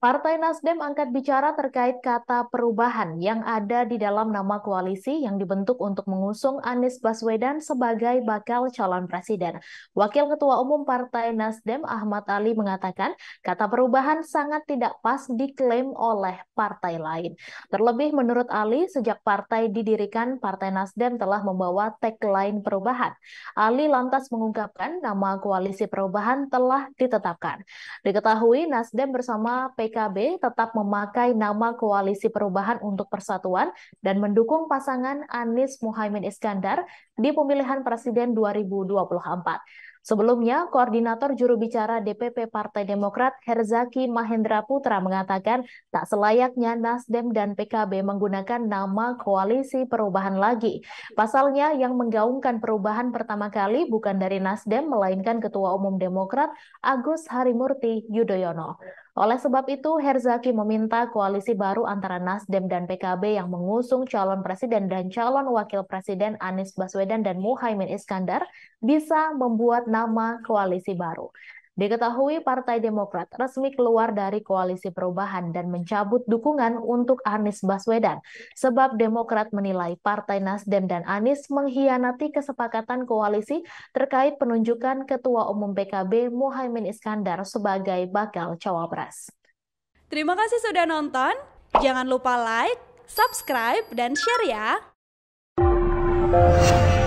Partai Nasdem angkat bicara terkait kata perubahan yang ada di dalam nama koalisi yang dibentuk untuk mengusung Anies Baswedan sebagai bakal calon presiden. Wakil Ketua Umum Partai Nasdem Ahmad Ali mengatakan kata perubahan sangat tidak pas diklaim oleh partai lain. Terlebih menurut Ali, sejak partai didirikan, Partai Nasdem telah membawa tagline perubahan. Ali lantas mengungkapkan nama koalisi perubahan telah ditetapkan. Diketahui Nasdem bersama PK PKB tetap memakai nama Koalisi Perubahan untuk Persatuan dan mendukung pasangan Anies muhammad Iskandar di pemilihan Presiden 2024. Sebelumnya, Koordinator Juru Bicara DPP Partai Demokrat Herzaki Mahendra Putra mengatakan tak selayaknya Nasdem dan PKB menggunakan nama Koalisi Perubahan lagi. Pasalnya, yang menggaungkan perubahan pertama kali bukan dari Nasdem, melainkan Ketua Umum Demokrat Agus Harimurti Yudhoyono. Oleh sebab itu, Herzaki meminta koalisi baru antara Nasdem dan PKB yang mengusung calon presiden dan calon wakil presiden Anies Baswedan dan Muhaimin Iskandar bisa membuat nama koalisi baru. Diketahui Partai Demokrat resmi keluar dari koalisi perubahan dan mencabut dukungan untuk Anies Baswedan sebab Demokrat menilai Partai Nasdem dan Anies mengkhianati kesepakatan koalisi terkait penunjukan Ketua Umum PKB Muhaimin Iskandar sebagai bakal cawapres. Terima kasih sudah nonton. Jangan lupa like, subscribe, dan share ya.